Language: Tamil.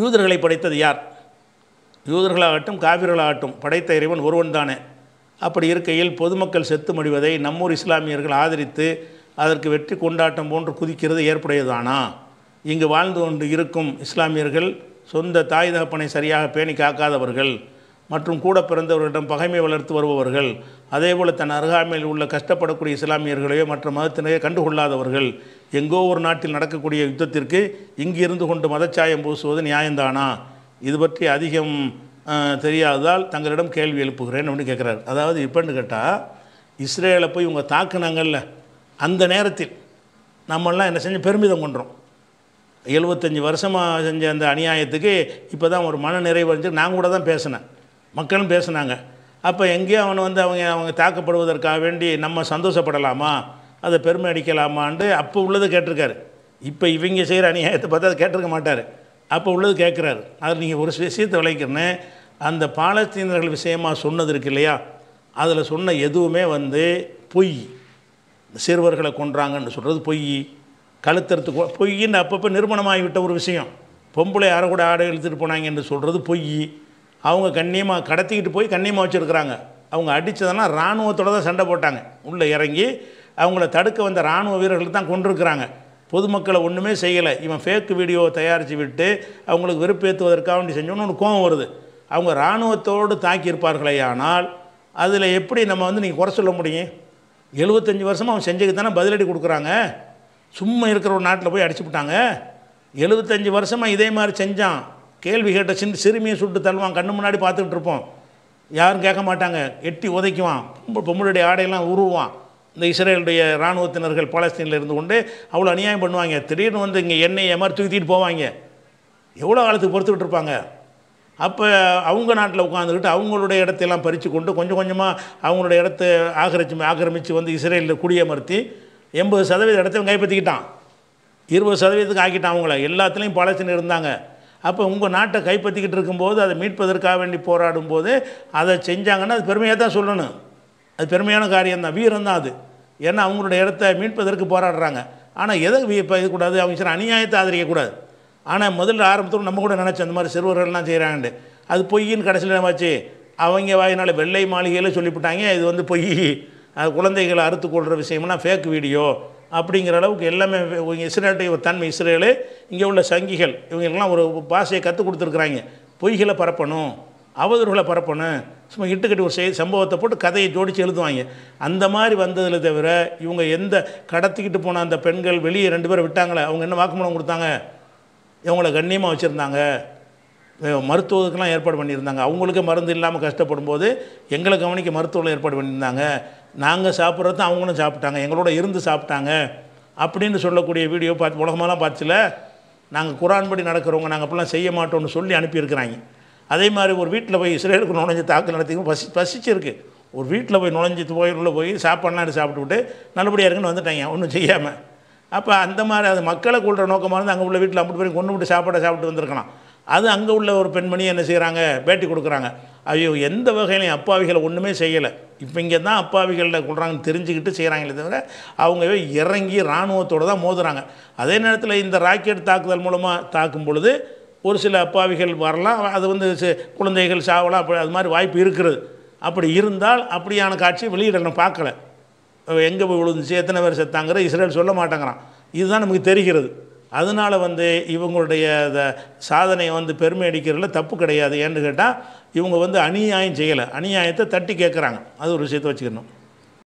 யூதர்களை படைத்தது யார் யூதர்களாகட்டும் காவிர்களாகட்டும் படைத்த இறைவன் ஒருவன் தானே அப்படி இருக்கையில் பொதுமக்கள் செத்து மடிவதை நம்மூர் இஸ்லாமியர்கள் ஆதரித்து அதற்கு வெற்றி கொண்டாட்டம் போன்று குதிக்கிறது ஏற்புடையதானா இங்கு வாழ்ந்து கொண்டு இருக்கும் இஸ்லாமியர்கள் சொந்த தாய் தகப்பனை சரியாக பேணி காக்காதவர்கள் மற்றும் கூட பிறந்தவர்களிடம் பகைமை வளர்த்து வருபவர்கள் அதேபோல் தன் அருகாமையில் உள்ள கஷ்டப்படக்கூடிய இஸ்லாமியர்களையோ மற்ற மதத்தினையோ கண்டுகொள்ளாதவர்கள் எங்கோ ஒரு நாட்டில் நடக்கக்கூடிய யுத்தத்திற்கு இங்கிருந்து கொண்டு மதச்சாயம் பூசுவது நியாயந்தானா இது பற்றி அதிகம் தெரியாததால் தங்களிடம் கேள்வி எழுப்புகிறேன் அப்படின்னு கேட்குறாரு அதாவது இப்போன்னு கேட்டால் இஸ்ரேலை போய் இவங்க தாக்குனாங்கல்ல அந்த நேரத்தில் நம்மளாம் என்ன செஞ்சு பெருமிதம் கொண்டோம் எழுபத்தஞ்சி வருஷமாக செஞ்ச அந்த அநியாயத்துக்கு இப்போ தான் ஒரு மன நிறைவு வந்து நான் கூட தான் பேசினேன் மக்களும் பேசினாங்க அப்போ எங்கேயோ அவனை வந்து அவங்க அவங்க தாக்கப்படுவதற்காக வேண்டி நம்ம சந்தோஷப்படலாமா அதை பெருமை அடிக்கலாமான்ட்டு அப்போ உள்ளது கேட்டிருக்காரு இப்போ இவங்க செய்கிற அநியாயத்தை பார்த்தா அதை கேட்டிருக்க மாட்டார் அப்போ உள்ளது கேட்குறாரு அதில் நீங்கள் ஒரு விஷயத்தை விளைக்கிறன்னு அந்த பாலஸ்தீனர்கள் விஷயமாக சொன்னது இருக்கு இல்லையா அதில் சொன்ன எதுவுமே வந்து பொய் சிறுவர்களை கொன்றாங்கன்னு சொல்கிறது பொய் கழுத்தறுத்து பொய்ன்னு அப்பப்போ நிறுவனமாகிவிட்ட ஒரு விஷயம் பொம்பளை யாரை கூட ஆடை இழுத்துட்டு போனாங்கன்னு சொல்கிறது பொய் அவங்க கண்ணியமாக கடத்திக்கிட்டு போய் கண்ணியமாக வச்சுருக்குறாங்க அவங்க அடித்ததெல்லாம் இராணுவத்தோடு தான் சண்டை போட்டாங்க உள்ளே இறங்கி அவங்கள தடுக்க வந்த இராணுவ வீரர்கள் தான் கொண்டிருக்கிறாங்க பொதுமக்களை ஒன்றுமே செய்யலை இவன் ஃபேக்கு வீடியோவை தயாரித்து விட்டு அவங்களுக்கு வெறுப்பேற்றுவதற்காக வேண்டி செஞ்சோன்னு ஒன்று கோபம் வருது அவங்க இராணுவத்தோடு தாக்கியிருப்பார்களே ஆனால் அதில் எப்படி நம்ம வந்து நீங்கள் குறை சொல்ல முடியும் எழுபத்தஞ்சி வருஷமாக அவன் செஞ்சுக்கு தானே பதிலடி கொடுக்குறாங்க சும்மா இருக்கிற ஒரு நாட்டில் போய் அடிச்சுப்பிட்டாங்க எழுபத்தஞ்சி வருஷமாக இதே மாதிரி செஞ்சான் கேள்வி கேட்ட சின்ன சிறுமியை சுட்டு தள்ளுவான் கண்ணு முன்னாடி பார்த்துக்கிட்டு இருப்போம் யாரும் கேட்க மாட்டாங்க எட்டி உதைக்குவான் பொம்பளுடைய ஆடையெல்லாம் உருவான் இந்த இஸ்ரேலுடைய இராணுவத்தினர்கள் பாலஸ்தீனில் இருந்து கொண்டு அவ்வளோ அநியாயம் பண்ணுவாங்க திடீர்னு வந்து இங்கே எண்ணெய் எமர் தூக்கிட்டு போவாங்க எவ்வளோ காலத்துக்கு பொறுத்துக்கிட்டு இருப்பாங்க அப்போ அவங்க நாட்டில் உட்காந்துக்கிட்டு அவங்களுடைய இடத்தையெல்லாம் பறித்து கொண்டு கொஞ்சம் கொஞ்சமாக அவங்களுடைய இடத்தை ஆக்கிரமிச்சு ஆக்கிரமித்து வந்து இஸ்ரேலில் குடியமர்த்தி எண்பது சதவீத இடத்தையும் கைப்பற்றிக்கிட்டான் இருபது சதவீதத்துக்கு ஆக்கிட்டான் அவங்கள எல்லாத்துலேயும் பாலஸ்தீன் இருந்தாங்க அப்போ உங்கள் நாட்டை கைப்பற்றிக்கிட்டு இருக்கும்போது அதை மீட்பதற்காக வேண்டி போராடும் போது அதை செஞ்சாங்கன்னா அது பெருமையாக தான் சொல்லணும் அது பெருமையான காரியம்தான் வீரம் தான் அது ஏன்னா அவங்களோட இடத்த மீட்பதற்கு போராடுறாங்க ஆனால் எதை இப்போ இதுக்கூடாது அவங்க சில அநியாயத்தை ஆதரிக்கக்கூடாது ஆனால் முதல்ல ஆரம்பத்தில் நம்ம கூட நினச்சோம் அந்த மாதிரி சிறுவர்கள்லாம் செய்கிறாங்கண்டு அது பொய்யின்னு கடைசியில் என்னாச்சு அவங்க வாயினால் வெள்ளை மாளிகையில் சொல்லிவிட்டாங்க இது வந்து பொய் குழந்தைகளை அறுத்து கொள்கிற விஷயம்னா ஃபேக் வீடியோ அப்படிங்கிற அளவுக்கு எல்லாமே இவங்க இஸ்ரேலுடைய தன்மை இஸ்ரேலு இங்கே உள்ள சங்கிகள் இவங்கெல்லாம் ஒரு பாஷையை கற்றுக் கொடுத்துருக்குறாங்க பொய்களை பரப்பணும் அவதூறுகளை பரப்பணும் சும்மா இட்டுக்கட்டு ஒரு செய் சம்பவத்தை போட்டு கதையை ஜோடித்து எழுதுவாங்க அந்த மாதிரி வந்ததில் தவிர இவங்க எந்த கடத்திக்கிட்டு போன அந்த பெண்கள் வெளியே ரெண்டு பேரும் விட்டாங்களே அவங்க என்ன வாக்குமூலம் கொடுத்தாங்க இவங்களை கண்ணியமாக வச்சுருந்தாங்க மருத்துவத்துக்கெல்லாம் ஏற்பாடு பண்ணியிருந்தாங்க அவங்களுக்கு மருந்து இல்லாமல் கஷ்டப்படும் போது எங்களை கவனிக்க மருத்துவம் ஏற்பாடு பண்ணியிருந்தாங்க நாங்கள் சாப்பிட்றது அவங்களும் சாப்பிட்டாங்க எங்களோட இருந்து சாப்பிட்டாங்க அப்படின்னு சொல்லக்கூடிய வீடியோ பார்த்து உலகமெல்லாம் பார்த்துல நாங்கள் குரான் படி நடக்கிறவங்க நாங்கள் அப்படிலாம் செய்ய மாட்டோம்னு சொல்லி அனுப்பியிருக்கிறாங்க அதே மாதிரி ஒரு வீட்டில் போய் இஸ்ரேலுக்கு நுழைஞ்சு தாக்கல் நடத்திக்கும் பசி பசிச்சிருக்கு ஒரு வீட்டில் போய் நுழைஞ்சிட்டு போய் உள்ளே போய் சாப்பாடுலாம் சாப்பிட்டு விட்டு நல்லபடியாக இருக்குன்னு வந்துட்டாங்க ஒன்றும் செய்யாமல் அப்போ அந்த மாதிரி அது மக்களை கொள்கிற நோக்கமாக இருந்து அங்கே உள்ள வீட்டில் அப்படி போய் கொண்டு விட்டு சாப்பாடை சாப்பிட்டு வந்திருக்கலாம் அது அங்கே உள்ள ஒரு பெண்மணி என்ன செய்கிறாங்க பேட்டி கொடுக்குறாங்க ஐயோ எந்த வகையிலையும் அப்பாவிகளை ஒன்றுமே செய்யலை இப்போ இங்கே தான் அப்பாவிகளில் கொள்கிறாங்கன்னு தெரிஞ்சுக்கிட்டு செய்கிறாங்களே தவிர அவங்க இறங்கி இராணுவத்தோடு தான் மோதுறாங்க அதே நேரத்தில் இந்த ராக்கெட் தாக்குதல் மூலமாக தாக்கும் பொழுது ஒரு சில அப்பாவிகள் வரலாம் அது வந்து குழந்தைகள் சாவலாம் அப்படி அது மாதிரி வாய்ப்பு இருக்கிறது அப்படி இருந்தால் அப்படியான காட்சி வெளியிடணும் பார்க்கல எங்கே போய் விழுந்துச்சு எத்தனை பேர் செத்தாங்கிற இஸ்ரேல் சொல்ல மாட்டேங்கிறான் இதுதான் நமக்கு தெரிகிறது அதனால் வந்து இவங்களுடைய சாதனையை வந்து பெருமை அடிக்கிறதுல தப்பு கிடையாது ஏன்னு கேட்டால் இவங்க வந்து அநியாயம் செய்யலை அநியாயத்தை தட்டி கேட்குறாங்க அது ஒரு விஷயத்தை வச்சுக்கணும்